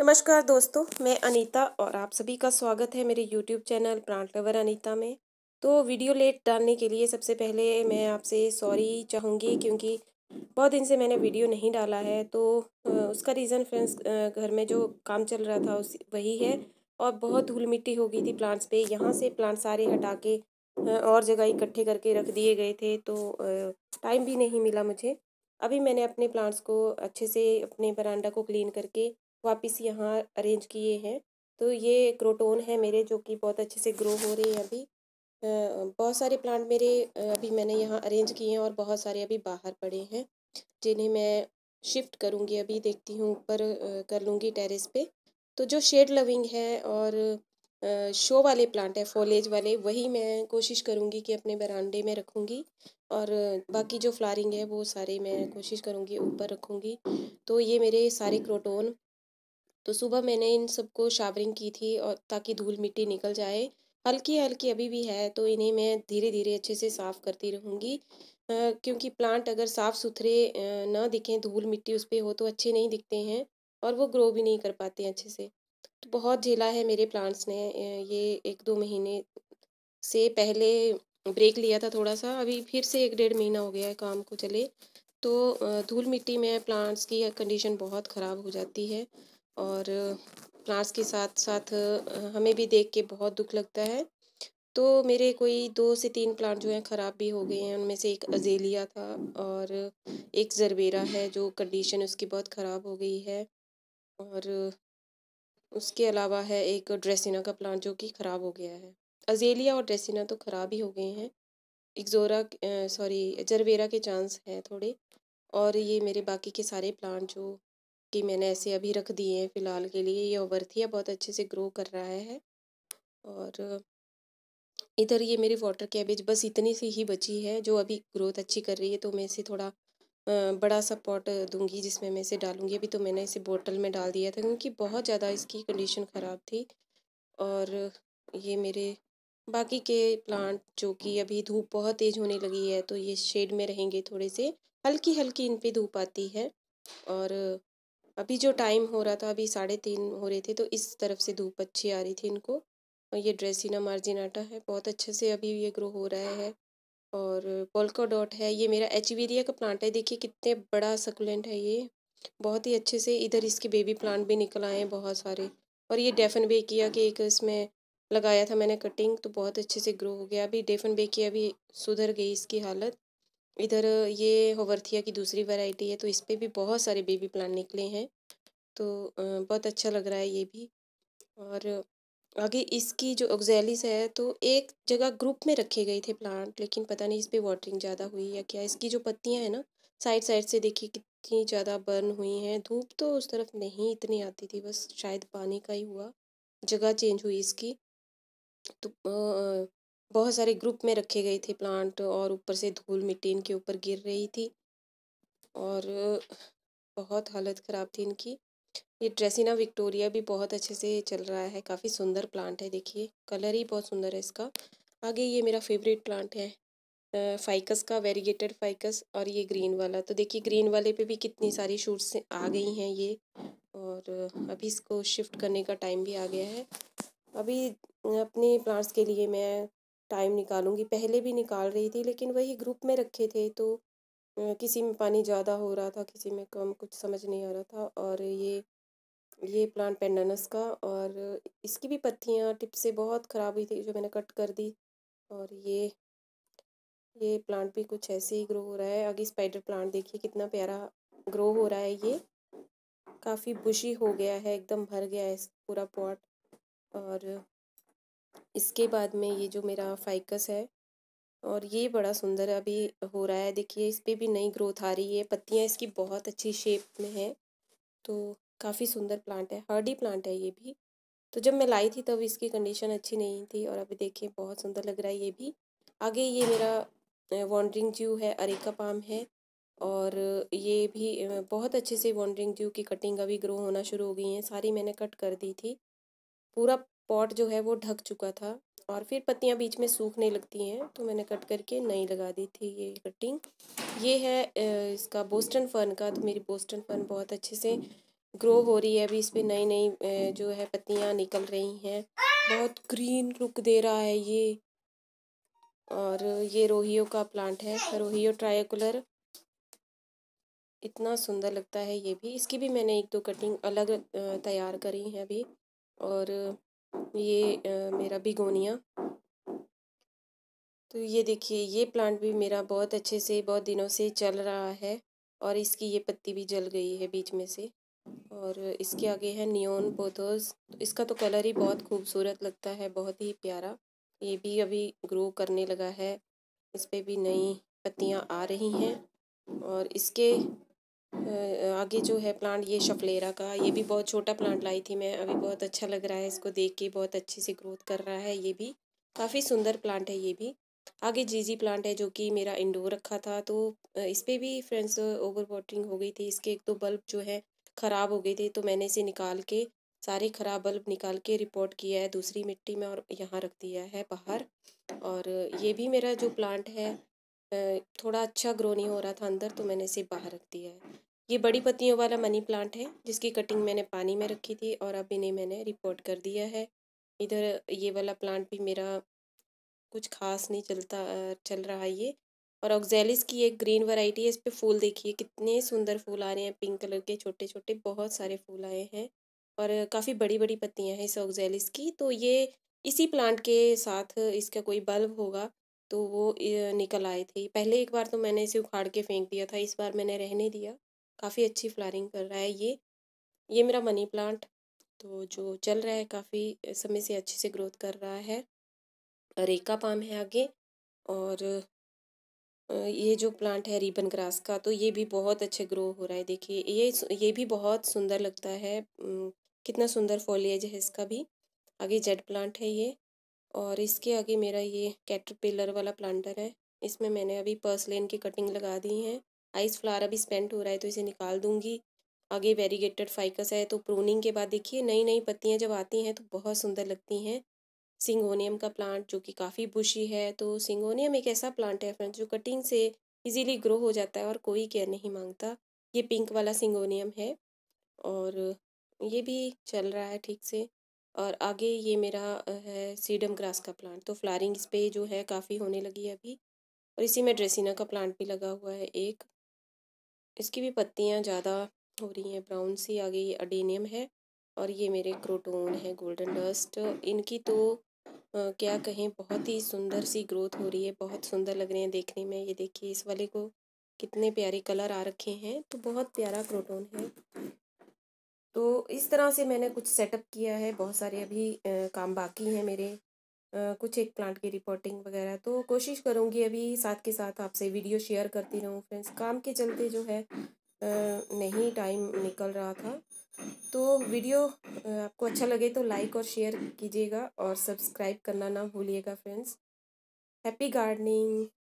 नमस्कार दोस्तों मैं अनीता और आप सभी का स्वागत है मेरे YouTube channel plant lover Anita में तो वीडियो लेट डालने के लिए सबसे पहले मैं आपसे सॉरी चाहूँगी क्योंकि बहुत दिन से मैंने वीडियो नहीं डाला है तो उसका रीज़न फ्रेंड्स घर में जो काम चल रहा था उस वही है और बहुत धूल मिट्टी हो गई थी प्लांट्स पे यहाँ से प्लांट सारे हटा के और जगह इकट्ठे करके रख दिए गए थे तो टाइम भी नहीं मिला मुझे अभी मैंने अपने प्लांट्स को अच्छे से अपने बरांडा को क्लीन करके वापस यहाँ अरेंज किए हैं तो ये क्रोटोन है मेरे जो कि बहुत अच्छे से ग्रो हो रहे हैं अभी बहुत सारे प्लांट मेरे अभी मैंने यहाँ अरेंज किए हैं और बहुत सारे अभी बाहर पड़े हैं जिन्हें मैं शिफ्ट करूँगी अभी देखती हूँ ऊपर कर लूँगी टेरेस पे तो जो शेड लविंग है और शो वाले प्लांट है फॉलेज वाले वही मैं कोशिश करूँगी कि अपने बरांडे में रखूँगी और बाकी जो फ्लारिंग है वो सारे मैं कोशिश करूँगी ऊपर रखूँगी तो ये मेरे सारे क्रोटोन तो सुबह मैंने इन सबको शावरिंग की थी और ताकि धूल मिट्टी निकल जाए हल्की हल्की अभी भी है तो इन्हें मैं धीरे धीरे अच्छे से साफ़ करती रहूँगी क्योंकि प्लांट अगर साफ़ सुथरे ना दिखें धूल मिट्टी उस पर हो तो अच्छे नहीं दिखते हैं और वो ग्रो भी नहीं कर पाते हैं अच्छे से तो बहुत झेला है मेरे प्लांट्स ने ये एक दो महीने से पहले ब्रेक लिया था थोड़ा सा अभी फिर से एक डेढ़ महीना हो गया है काम को चले तो धूल मिट्टी में प्लांट्स की कंडीशन बहुत ख़राब हो जाती है और प्लांट्स के साथ साथ हमें भी देख के बहुत दुख लगता है तो मेरे कोई दो से तीन प्लांट जो हैं ख़राब भी हो गए हैं उनमें से एक अजेलिया था और एक जरबेरा है जो कंडीशन उसकी बहुत ख़राब हो गई है और उसके अलावा है एक ड्रेसिना का प्लांट जो कि ख़राब हो गया है अजेलिया और ड्रेसिना तो ख़राब ही हो गए हैं एक्जोरा सॉरी जरबेरा के चांस हैं थोड़े और ये मेरे बाकी के सारे प्लांट जो कि मैंने ऐसे अभी रख दिए हैं फ़िलहाल के लिए ये ओवरथिया बहुत अच्छे से ग्रो कर रहा है और इधर ये मेरी वाटर कैबेज बस इतनी सी ही बची है जो अभी ग्रोथ अच्छी कर रही है तो मैं इसे थोड़ा बड़ा सा पॉट दूंगी जिसमें मैं इसे डालूंगी अभी तो मैंने इसे बोतल में डाल दिया था क्योंकि बहुत ज़्यादा इसकी कंडीशन ख़राब थी और ये मेरे बाकी के प्लांट जो कि अभी धूप बहुत तेज़ होने लगी है तो ये शेड में रहेंगे थोड़े से हल्की हल्की इन पर धूप आती है और अभी जो टाइम हो रहा था अभी साढ़े तीन हो रहे थे तो इस तरफ से धूप अच्छी आ रही थी इनको और ये ड्रेसिना मार्जिनाटा है बहुत अच्छे से अभी ये ग्रो हो रहा है और पोल्को डॉट है ये मेरा एचवेरिया का प्लांट है देखिए कितने बड़ा सकुलेंट है ये बहुत ही अच्छे से इधर इसके बेबी प्लांट भी निकल आए हैं बहुत सारे और ये डेफन बेकिया के एक इसमें लगाया था मैंने कटिंग तो बहुत अच्छे से ग्रो हो गया अभी डेफन बेकिया भी सुधर गई इसकी हालत इधर ये होवर्थिया की दूसरी वैरायटी है तो इस पर भी बहुत सारे बेबी प्लांट निकले हैं तो बहुत अच्छा लग रहा है ये भी और आगे इसकी जो ऑक्जेलिस है तो एक जगह ग्रुप में रखे गए थे प्लांट लेकिन पता नहीं इस पर वाटरिंग ज़्यादा हुई या क्या इसकी जो पत्तियाँ हैं ना साइड साइड से देखिए कितनी ज़्यादा बर्न हुई हैं धूप तो उस तरफ नहीं इतनी आती थी बस शायद पानी का ही हुआ जगह चेंज हुई इसकी तो बहुत सारे ग्रुप में रखे गए थे प्लांट और ऊपर से धूल मिट्टी इनके ऊपर गिर रही थी और बहुत हालत ख़राब थी इनकी ये ड्रेसिना विक्टोरिया भी बहुत अच्छे से चल रहा है काफ़ी सुंदर प्लांट है देखिए कलर ही बहुत सुंदर है इसका आगे ये मेरा फेवरेट प्लांट है फाइकस का वेरीगेटेड फाइकस और ये ग्रीन वाला तो देखिए ग्रीन वाले पे भी कितनी सारी शूट्स आ गई हैं ये और अभी इसको शिफ्ट करने का टाइम भी आ गया है अभी अपने प्लांट्स के लिए मैं टाइम निकालूंगी पहले भी निकाल रही थी लेकिन वही ग्रुप में रखे थे तो किसी में पानी ज़्यादा हो रहा था किसी में कम कुछ समझ नहीं आ रहा था और ये ये प्लांट पेंडानस का और इसकी भी पत्तियाँ टिप से बहुत ख़राब हुई थी जो मैंने कट कर दी और ये ये प्लांट भी कुछ ऐसे ही ग्रो हो रहा है आगे स्पाइडर प्लांट देखिए कितना प्यारा ग्रो हो रहा है ये काफ़ी बुशी हो गया है एकदम भर गया है पूरा पॉट और इसके बाद में ये जो मेरा फाइकस है और ये बड़ा सुंदर अभी हो रहा है देखिए इस पर भी नई ग्रोथ आ रही है पत्तियाँ इसकी बहुत अच्छी शेप में तो है तो काफ़ी सुंदर प्लांट है हर्डी प्लांट है ये भी तो जब मैं लाई थी तब इसकी कंडीशन अच्छी नहीं थी और अभी देखिए बहुत सुंदर लग रहा है ये भी आगे ये मेरा वॉन्ड्रिंग ज्यू है अरेका पाम है और ये भी बहुत अच्छे से वॉन्ड्रिंग ज्यू की कटिंग अभी ग्रो होना शुरू हो गई है सारी मैंने कट कर दी थी पूरा पॉट जो है वो ढक चुका था और फिर पत्तियाँ बीच में सूखने लगती हैं तो मैंने कट करके नई लगा दी थी ये कटिंग ये है इसका बोस्टन फर्न का तो मेरी बोस्टन फर्न बहुत अच्छे से ग्रो हो रही है अभी इस पर नई नई जो है पत्तियाँ निकल रही हैं बहुत ग्रीन लुक दे रहा है ये और ये रोहियो का प्लांट है रोहियो ट्राइकुलर इतना सुंदर लगता है ये भी इसकी भी मैंने एक दो कटिंग अलग तैयार करी हैं अभी और ये आ, मेरा बिगोनिया तो ये देखिए ये प्लांट भी मेरा बहुत अच्छे से बहुत दिनों से चल रहा है और इसकी ये पत्ती भी जल गई है बीच में से और इसके आगे है नियोन पोथोस इसका तो कलर ही बहुत खूबसूरत लगता है बहुत ही प्यारा ये भी अभी ग्रो करने लगा है इस पर भी नई पत्तियाँ आ रही हैं और इसके आगे जो है प्लांट ये शफलेरा का ये भी बहुत छोटा प्लांट लाई थी मैं अभी बहुत अच्छा लग रहा है इसको देख के बहुत अच्छे से ग्रोथ कर रहा है ये भी काफ़ी सुंदर प्लांट है ये भी आगे जीजी प्लांट है जो कि मेरा इंडोर रखा था तो इस पर भी फ्रेंड्स ओवर वाटरिंग हो गई थी इसके एक दो बल्ब जो है ख़राब हो गए थे तो मैंने इसे निकाल के सारे ख़राब बल्ब निकाल के रिपोर्ट किया है दूसरी मिट्टी में और यहाँ रख दिया है बाहर और ये भी मेरा जो प्लांट है थोड़ा अच्छा ग्रो नहीं हो रहा था अंदर तो मैंने इसे बाहर रख दिया है ये बड़ी पत्तियों वाला मनी प्लांट है जिसकी कटिंग मैंने पानी में रखी थी और अब इन्हें मैंने रिपोर्ट कर दिया है इधर ये वाला प्लांट भी मेरा कुछ खास नहीं चलता चल रहा ये और ऑक्जेलिस की एक ग्रीन वैरायटी है इस पर फूल देखिए कितने सुंदर फूल आ रहे हैं पिंक कलर के छोटे छोटे बहुत सारे फूल आए हैं और काफ़ी बड़ी बड़ी पत्तियां हैं इस ऑक्जेलिस की तो ये इसी प्लांट के साथ इसका कोई बल्ब होगा तो वो निकल आए थे पहले एक बार तो मैंने इसे उखाड़ के फेंक दिया था इस बार मैंने रहने दिया काफ़ी अच्छी फ्लारिंग कर रहा है ये ये मेरा मनी प्लांट तो जो चल रहा है काफ़ी समय से अच्छे से ग्रोथ कर रहा है रेका पाम है आगे और ये जो प्लांट है रिबन ग्रास का तो ये भी बहुत अच्छे ग्रो हो रहा है देखिए ये ये भी बहुत सुंदर लगता है कितना सुंदर फॉलेज है इसका भी आगे जेड प्लांट है ये और इसके आगे मेरा ये कैटरपिलर वाला प्लांटर है इसमें मैंने अभी पर्सलेन की कटिंग लगा दी है आइस फ्लावर अभी स्पेंट हो रहा है तो इसे निकाल दूंगी आगे वेरीगेटेड फाइकस है तो प्रोनिंग के बाद देखिए नई नई पत्तियाँ जब आती हैं तो बहुत सुंदर लगती हैं सिंगोनियम का प्लांट जो कि काफ़ी बुशी है तो सिंगोनियम एक ऐसा प्लांट है फ्रेंड्स जो कटिंग से इजीली ग्रो हो जाता है और कोई केयर नहीं मांगता ये पिंक वाला सिंगोनियम है और ये भी चल रहा है ठीक से और आगे ये मेरा है सीडम ग्रास का प्लांट तो फ्लारिंग इस पर जो है काफ़ी होने लगी है अभी और इसी में ड्रेसिना का प्लांट भी लगा हुआ है एक इसकी भी पत्तियाँ ज़्यादा हो रही हैं ब्राउन सी आगे ये अडेनियम है और ये मेरे क्रोटोन है गोल्डन डस्ट इनकी तो आ, क्या कहें बहुत ही सुंदर सी ग्रोथ हो रही है बहुत सुंदर लग रहे हैं देखने में ये देखिए इस वाले को कितने प्यारे कलर आ रखे हैं तो बहुत प्यारा क्रोटोन है तो इस तरह से मैंने कुछ सेटअप किया है बहुत सारे अभी आ, काम बाकी हैं मेरे आ, कुछ एक प्लांट की रिपोर्टिंग वगैरह तो कोशिश करूँगी अभी साथ के साथ आपसे वीडियो शेयर करती रहूँ फ्रेंड्स काम के चलते जो है नहीं टाइम निकल रहा था तो वीडियो आपको अच्छा लगे तो लाइक और शेयर कीजिएगा और सब्सक्राइब करना ना भूलिएगा फ्रेंड्स हैप्पी गार्डनिंग